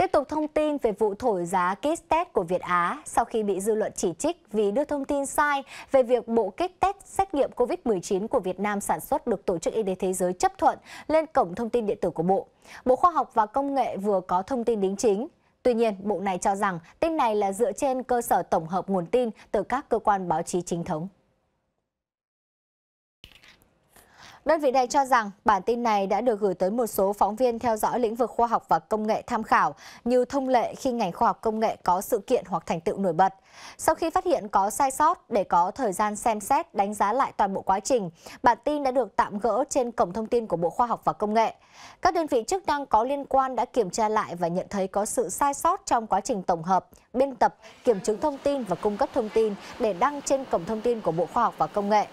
Tiếp tục thông tin về vụ thổi giá kit test của Việt Á sau khi bị dư luận chỉ trích vì đưa thông tin sai về việc bộ kit test xét nghiệm COVID-19 của Việt Nam sản xuất được Tổ chức Y tế Thế giới chấp thuận lên cổng thông tin điện tử của Bộ. Bộ Khoa học và Công nghệ vừa có thông tin đính chính. Tuy nhiên, Bộ này cho rằng tin này là dựa trên cơ sở tổng hợp nguồn tin từ các cơ quan báo chí chính thống. Đơn vị này cho rằng bản tin này đã được gửi tới một số phóng viên theo dõi lĩnh vực khoa học và công nghệ tham khảo, như thông lệ khi ngành khoa học công nghệ có sự kiện hoặc thành tựu nổi bật. Sau khi phát hiện có sai sót để có thời gian xem xét, đánh giá lại toàn bộ quá trình, bản tin đã được tạm gỡ trên cổng thông tin của Bộ Khoa học và Công nghệ. Các đơn vị chức năng có liên quan đã kiểm tra lại và nhận thấy có sự sai sót trong quá trình tổng hợp, biên tập, kiểm chứng thông tin và cung cấp thông tin để đăng trên cổng thông tin của Bộ Khoa học và Công nghệ.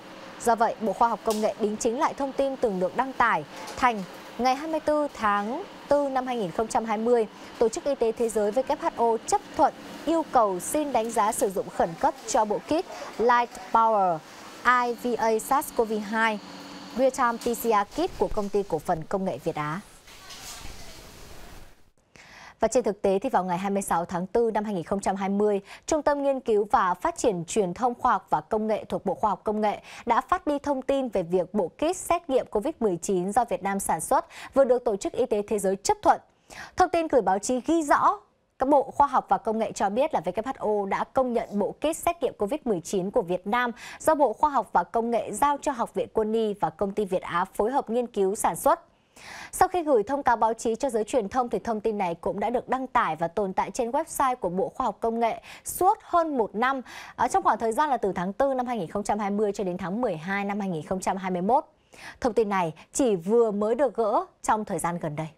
Do vậy, Bộ Khoa học Công nghệ đính chính lại thông tin từng được đăng tải thành ngày 24 tháng 4 năm 2020, Tổ chức Y tế Thế giới WHO chấp thuận yêu cầu xin đánh giá sử dụng khẩn cấp cho bộ kit Light Power IVA SARS-CoV-2 Real-time PCR kit của công ty cổ phần công nghệ Việt Á. Và trên thực tế thì vào ngày 26 tháng 4 năm 2020, Trung tâm Nghiên cứu và Phát triển Truyền thông Khoa học và Công nghệ thuộc Bộ Khoa học Công nghệ đã phát đi thông tin về việc bộ kit xét nghiệm COVID-19 do Việt Nam sản xuất vừa được Tổ chức Y tế Thế giới chấp thuận. Thông tin gửi báo chí ghi rõ các Bộ Khoa học và Công nghệ cho biết là WHO đã công nhận bộ kit xét nghiệm COVID-19 của Việt Nam do Bộ Khoa học và Công nghệ giao cho Học viện Quân y và Công ty Việt Á phối hợp nghiên cứu sản xuất. Sau khi gửi thông cáo báo chí cho giới truyền thông thì thông tin này cũng đã được đăng tải và tồn tại trên website của Bộ Khoa học Công nghệ suốt hơn một năm, trong khoảng thời gian là từ tháng 4 năm 2020 cho đến tháng 12 năm 2021. Thông tin này chỉ vừa mới được gỡ trong thời gian gần đây.